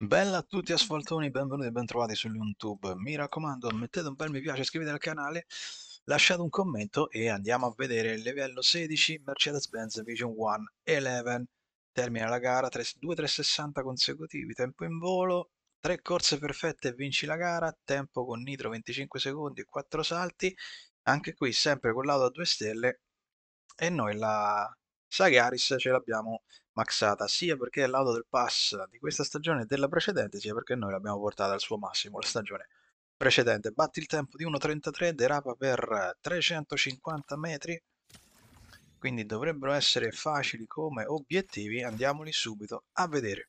Bella a tutti asfaltoni, benvenuti e bentrovati su YouTube. Mi raccomando, mettete un bel mi piace, iscrivetevi al canale, lasciate un commento e andiamo a vedere il livello 16 Mercedes-Benz Vision 1 11. Termina la gara, 3, 2 360 consecutivi, tempo in volo, 3 corse perfette e vinci la gara, tempo con nitro 25 secondi e 4 salti. Anche qui sempre con l'auto a 2 stelle e noi la Sagaris ce l'abbiamo maxata sia perché è l'auto del pass di questa stagione e della precedente, sia perché noi l'abbiamo portata al suo massimo la stagione precedente. Batti il tempo di 1.33, derapa per 350 metri, quindi dovrebbero essere facili come obiettivi, andiamoli subito a vedere.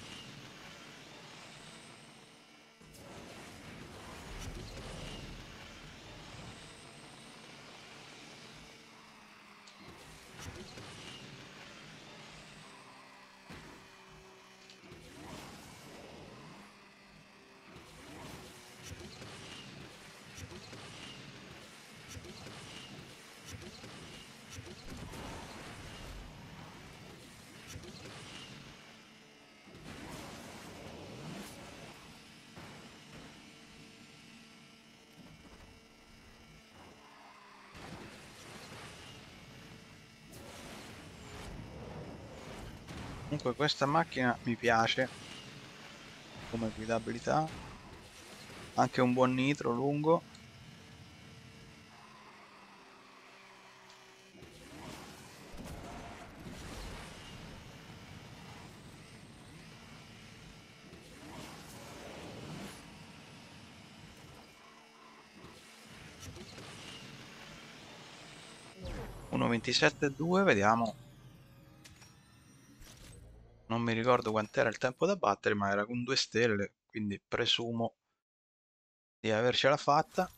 comunque questa macchina mi piace come guidabilità anche un buon nitro lungo Uno 27,2 vediamo non mi ricordo quant'era il tempo da battere, ma era con due stelle, quindi presumo di avercela fatta.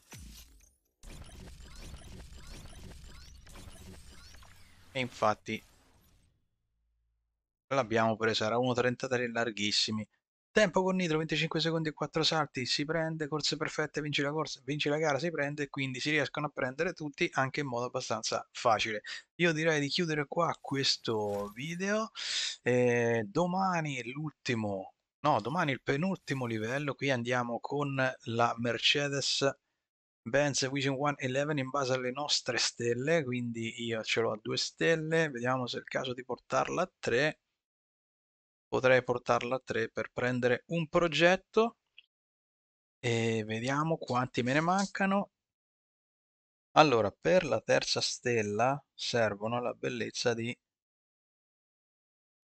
E infatti l'abbiamo presa, era 1.33 larghissimi. Tempo con Nitro 25 secondi e 4 salti, si prende, corse perfette, vinci la corsa, vinci la gara, si prende, quindi si riescono a prendere tutti anche in modo abbastanza facile. Io direi di chiudere qua questo video, eh, domani l'ultimo, no domani il penultimo livello, qui andiamo con la Mercedes Benz Vision 111 in base alle nostre stelle, quindi io ce l'ho a due stelle, vediamo se è il caso di portarla a tre potrei portarla a 3 per prendere un progetto e vediamo quanti me ne mancano allora per la terza stella servono la bellezza di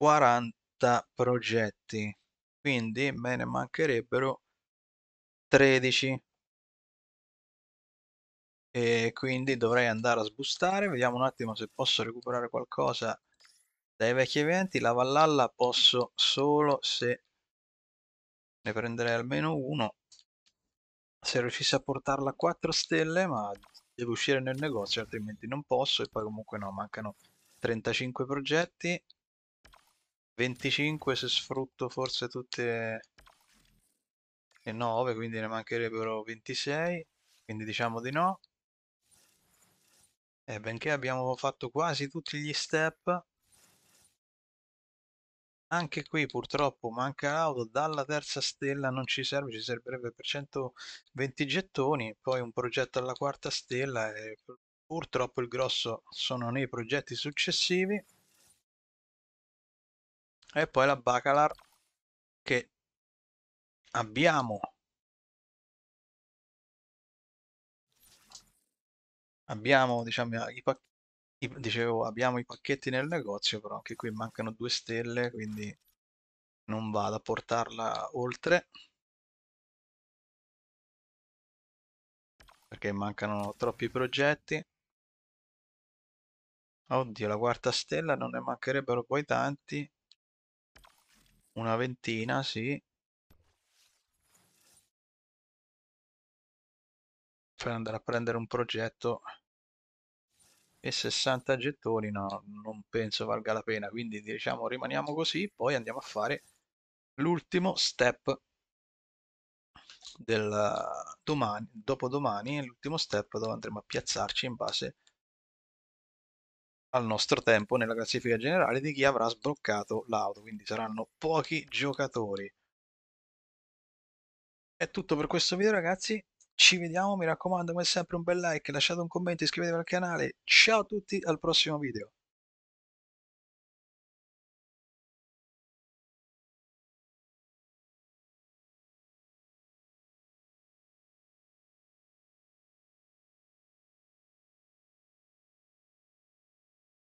40 progetti quindi me ne mancherebbero 13 e quindi dovrei andare a sbustare vediamo un attimo se posso recuperare qualcosa dai vecchi eventi la vallalla posso solo se ne prenderei almeno uno. Se riuscissi a portarla a 4 stelle, ma devo uscire nel negozio, altrimenti non posso. E poi comunque no, mancano 35 progetti. 25 se sfrutto forse tutte e 9, quindi ne mancherebbero 26. Quindi diciamo di no. E benché abbiamo fatto quasi tutti gli step, anche qui purtroppo manca l'auto, dalla terza stella non ci serve, ci servirebbe per 120 gettoni, poi un progetto alla quarta stella e purtroppo il grosso sono nei progetti successivi. E poi la Bacalar che abbiamo. Abbiamo diciamo, i, pacchetti dicevo, abbiamo i pacchetti nel negozio, però anche qui mancano due stelle, quindi non vado a portarla oltre. Perché mancano troppi progetti. Oddio, la quarta stella non ne mancherebbero poi tanti. Una ventina, sì. Per andare a prendere un progetto e 60 gettoni no, non penso valga la pena, quindi diciamo rimaniamo così, poi andiamo a fare l'ultimo step del domani, dopodomani, l'ultimo step dove andremo a piazzarci in base al nostro tempo nella classifica generale di chi avrà sbloccato l'auto, quindi saranno pochi giocatori. È tutto per questo video ragazzi, ci vediamo, mi raccomando, come sempre un bel like, lasciate un commento, iscrivetevi al canale. Ciao a tutti, al prossimo video.